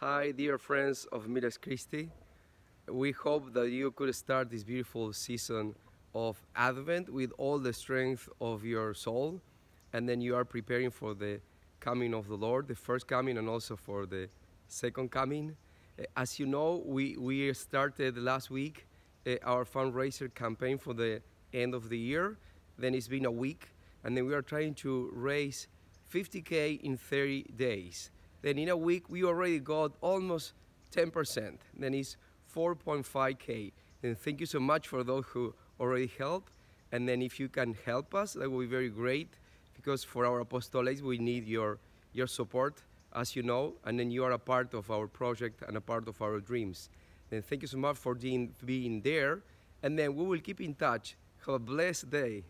Hi, dear friends of Milas Christi. We hope that you could start this beautiful season of Advent with all the strength of your soul, and then you are preparing for the coming of the Lord, the first coming, and also for the second coming. Eh, as you know, we, we started last week eh, our fundraiser campaign for the end of the year. Then it's been a week, and then we are trying to raise 50K in 30 days. Then in a week, we already got almost 10%. Then it's 4.5K. Then thank you so much for those who already helped. And then if you can help us, that will be very great because for our apostolates, we need your, your support, as you know, and then you are a part of our project and a part of our dreams. Then thank you so much for being, being there. And then we will keep in touch. Have a blessed day.